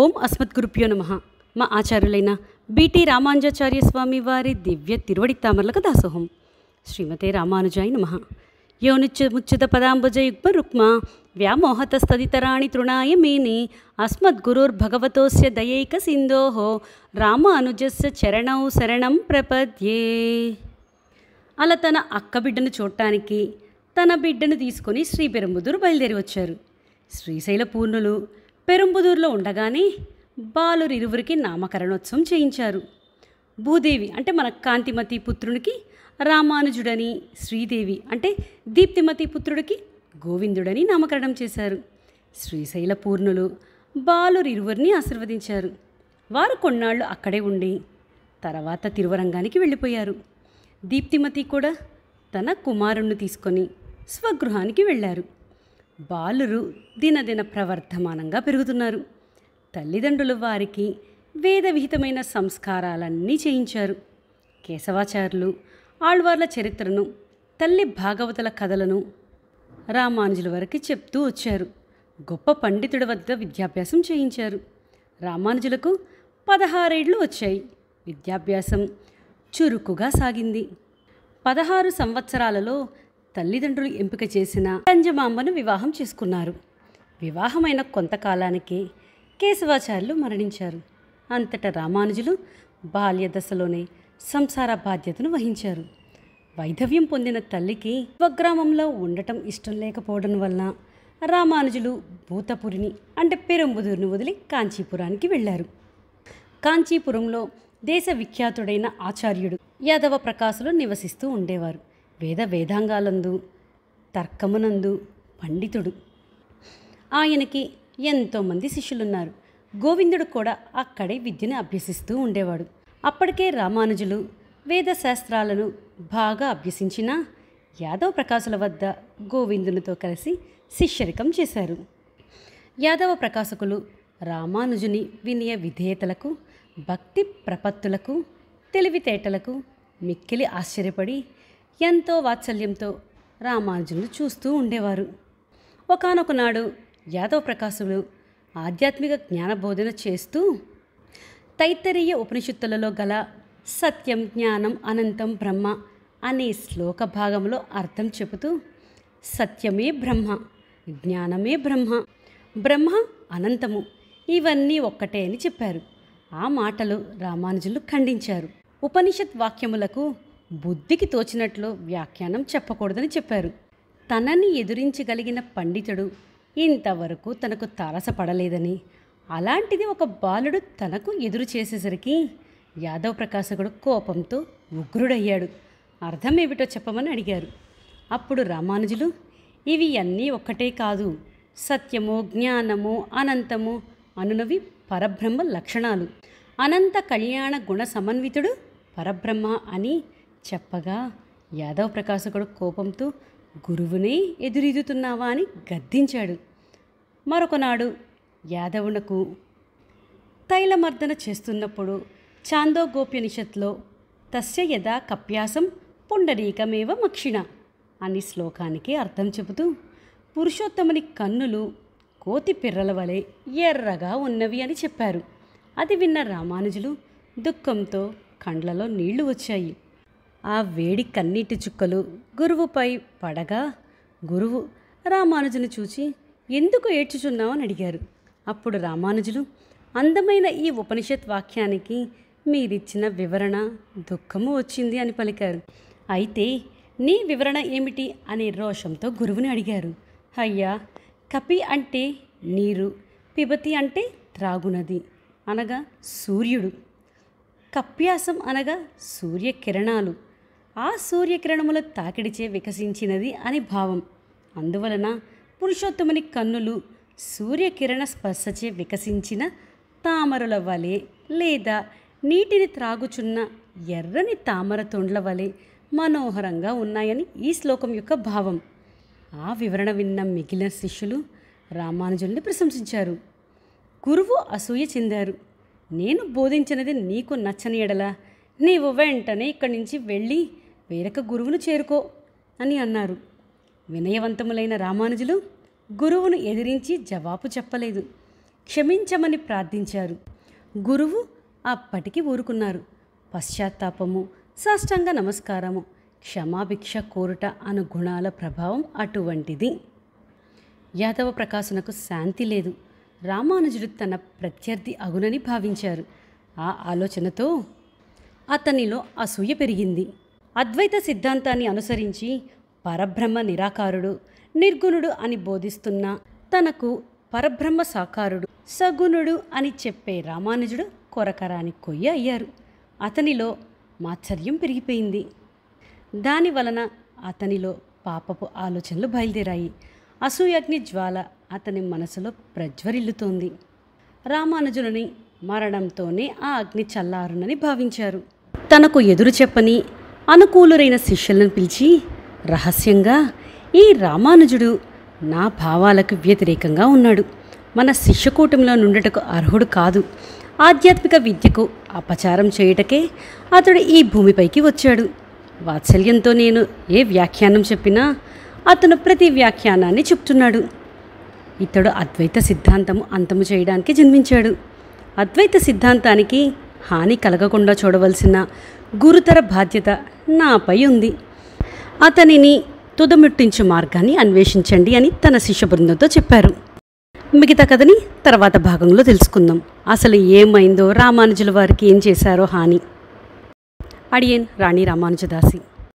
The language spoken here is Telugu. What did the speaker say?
ఓం గురుప్యో నమ మా ఆచార్యులైన బిటి రామానుజాచార్య స్వామి వారి దివ్య తిరువడి తామరలకు దాసోహం శ్రీమతే రామానుజాయ నమ పదాంబుజ యుగ్మ రుక్మ వ్యామోహతస్తదితరాణి తృణాయ మేని అస్మద్గురోర్భగవతోస్య దయైక సింధోః రామానుజస్య చరణౌ శరణం ప్రపద్యే అలా తన అక్క బిడ్డను చూడటానికి తన బిడ్డను తీసుకొని శ్రీ పెరుముదూరు బయలుదేరి వచ్చారు శ్రీశైల పూర్ణులు పెరుంబుదూరులో ఉండగానే బాలురు ఇరువురికి నామకరణోత్సవం చేయించారు భూదేవి అంటే మన కాంతిమతి పుత్రునికి రామానుజుడని శ్రీదేవి అంటే దీప్తిమతి పుత్రుడికి గోవిందుడని నామకరణం చేశారు శ్రీశైల పూర్ణులు బాలురు ఇరువురిని ఆశీర్వదించారు వారు కొన్నాళ్ళు అక్కడే ఉండి తర్వాత తిరువరంగానికి వెళ్ళిపోయారు దీప్తిమతి కూడా తన కుమారుణ్ణి తీసుకొని స్వగృహానికి వెళ్ళారు బాలురు దినదిన ప్రవర్ధమానంగా పెరుగుతున్నారు తల్లిదండ్రులు వారికి వేద విహితమైన సంస్కారాలన్నీ చేయించారు కేశవాచార్యులు ఆళ్వార్ల చరిత్రను తల్లి భాగవతుల కథలను రామానుజుల వరకు చెప్తూ వచ్చారు గొప్ప పండితుడి వద్ద విద్యాభ్యాసం చేయించారు రామానుజులకు పదహారేళ్లు వచ్చాయి విద్యాభ్యాసం చురుకుగా సాగింది పదహారు సంవత్సరాలలో తల్లిదండ్రులు ఎంపిక చేసిన రంజమాంబను వివాహం చేసుకున్నారు వివాహమైన కొంతకాలానికి కేశవాచార్యులు మరణించారు అంతటా రామానుజులు బాల్య దశలోనే సంసార బాధ్యతను వహించారు వైధవ్యం పొందిన తల్లికి స్వగ్రామంలో ఉండటం ఇష్టం లేకపోవడం వలన రామానుజులు భూతపురిని అంటే పెరంబుదూరుని వదిలి కాంచీపురానికి వెళ్ళారు కాంచీపురంలో దేశ విఖ్యాతుడైన ఆచార్యుడు యాదవ ప్రకాశులు నివసిస్తూ ఉండేవారు వేద వేదాంగాలందు తర్కమునందు పండితుడు ఆయనకి ఎంతోమంది శిష్యులున్నారు గోవిందుడు కూడా అక్కడే విద్యను అభ్యసిస్తూ ఉండేవాడు అప్పటికే రామానుజులు వేదశాస్త్రాలను బాగా అభ్యసించిన యాదవ ప్రకాశుల వద్ద గోవిందునితో కలిసి శిష్యరికం చేశారు యాదవ ప్రకాశకులు రామానుజుని వినయ విధేయతలకు భక్తి ప్రపత్తులకు తెలివితేటలకు మిక్కిలి ఆశ్చర్యపడి ఎంతో వాత్సల్యంతో రామానుజులు చూస్తూ ఉండేవారు ఒకనొక నాడు యాదవ ప్రకాశులు ఆధ్యాత్మిక జ్ఞానబోధన చేస్తూ తైత్తరీయ ఉపనిషత్తులలో గల సత్యం జ్ఞానం అనంతం బ్రహ్మ అనే శ్లోక భాగంలో అర్థం చెబుతూ సత్యమే బ్రహ్మ జ్ఞానమే బ్రహ్మ బ్రహ్మ అనంతము ఇవన్నీ ఒక్కటే అని చెప్పారు ఆ మాటలు రామానుజులు ఖండించారు ఉపనిషత్ వాక్యములకు బుద్ధికి తోచినట్లు వ్యాఖ్యానం చెప్పకూడదని చెప్పారు తనని ఎదురించగలిగిన పండితుడు ఇంతవరకు తనకు తారసపడలేదని అలాంటిది ఒక బాలుడు తనకు ఎదురు చేసేసరికి యాదవ్ ప్రకాశకుడు కోపంతో ఉగ్రుడయ్యాడు అర్థం ఏమిటో చెప్పమని అడిగారు అప్పుడు రామానుజులు ఇవి అన్నీ ఒక్కటే కాదు సత్యము జ్ఞానము అనంతము అనునవి పరబ్రహ్మ లక్షణాలు అనంత కళ్యాణ గుణ సమన్వితుడు పరబ్రహ్మ అని చెప్పగా యాదవ్ ప్రకాశకుడు కోపంతో గురువునే ఎదురీదుతున్నావా అని గద్దించాడు మరొకనాడు యాదవునకు తైలమర్దన చేస్తున్నప్పుడు చాందోగోప్యనిషత్లో తస్య యథా కప్యాసం పుండరీకమేవ మక్షిణ అని శ్లోకానికి అర్థం చెబుతూ పురుషోత్తముని కన్నులు కోతి పిర్రల వలె ఎర్రగా ఉన్నవి అని చెప్పారు అది విన్న రామానుజులు దుఃఖంతో కండ్లలో నీళ్లు వచ్చాయి ఆ వేడి కన్నీటి చుక్కలు గురువుపై పడగా గురువు రామానుజుని చూచి ఎందుకు అని అడిగారు అప్పుడు రామానుజులు అందమైన ఈ ఉపనిషత్ వాక్యానికి మీరిచ్చిన వివరణ దుఃఖము వచ్చింది అని పలికారు అయితే నీ వివరణ ఏమిటి అనే రోషంతో గురువుని అడిగారు అయ్యా కపి అంటే నీరు పిబతి అంటే త్రాగునది అనగా సూర్యుడు కప్యాసం అనగా సూర్యకిరణాలు ఆ సూర్యకిరణముల తాకిడిచే వికసించినది అని భావం అందువలన పురుషోత్తముని కన్నులు సూర్యకిరణ స్పర్శచే వికసించిన తామరుల వలె లేదా నీటిని త్రాగుచున్న ఎర్రని తామర తొండ్ల వలె మనోహరంగా ఉన్నాయని ఈ శ్లోకం యొక్క భావం ఆ వివరణ విన్న మిగిలిన శిష్యులు రామానుజుల్ని ప్రశంసించారు గురువు అసూయ చెందారు నేను బోధించినది నీకు నచ్చని ఎడలా నీవు వెంటనే ఇక్కడి నుంచి వెళ్ళి వేరొక గురువును చేరుకో అని అన్నారు వినయవంతములైన రామానుజులు గురువును ఎదిరించి జవాబు చెప్పలేదు క్షమించమని ప్రార్థించారు గురువు అప్పటికి ఊరుకున్నారు పశ్చాత్తాపము సాష్టాంగ నమస్కారము క్షమాభిక్ష కోరుట అను గుణాల ప్రభావం అటువంటిది యాదవ ప్రకాశనకు శాంతి లేదు రామానుజుడు తన ప్రత్యర్థి అగునని భావించారు ఆ ఆలోచనతో అతనిలో అసూయ పెరిగింది అద్వైత సిద్ధాంతాన్ని అనుసరించి పరబ్రహ్మ నిరాకారుడు నిర్గుణుడు అని బోధిస్తున్న తనకు పరబ్రహ్మ సాకారుడు సగుణుడు అని చెప్పే రామానుజుడు కొరకరాని కొయ్య అయ్యారు అతనిలో మాత్సర్యం పెరిగిపోయింది దాని వలన అతనిలో పాపపు ఆలోచనలు బయలుదేరాయి అసూయగ్ని జ్వాల అతని మనసులో ప్రజ్వరిల్లుతోంది రామానుజులని మరణంతోనే ఆ అగ్ని చల్లారునని భావించారు తనకు ఎదురు చెప్పని అనుకూలురైన శిష్యులను పిలిచి రహస్యంగా ఈ రామానుజుడు నా భావాలకు వ్యతిరేకంగా ఉన్నాడు మన శిష్యకూటంలో నుండటకు అర్హుడు కాదు ఆధ్యాత్మిక విద్యకు అపచారం చేయుటకే అతడు ఈ భూమిపైకి వచ్చాడు వాత్సల్యంతో నేను ఏ వ్యాఖ్యానం చెప్పినా అతను ప్రతి వ్యాఖ్యానాన్ని చెప్తున్నాడు ఇతడు అద్వైత సిద్ధాంతము అంతము చేయడానికి జన్మించాడు అద్వైత సిద్ధాంతానికి హాని కలగకుండా చూడవలసిన గురుతర బాధ్యత నాపై ఉంది అతనిని తుదముట్టించు మార్గాన్ని అన్వేషించండి అని తన శిష్య బృందంతో చెప్పారు మిగతా కథని తర్వాత భాగంలో తెలుసుకుందాం అసలు ఏమైందో రామానుజుల వారికి ఏం చేశారో హాని అడియన్ రాణి రామానుజదాసి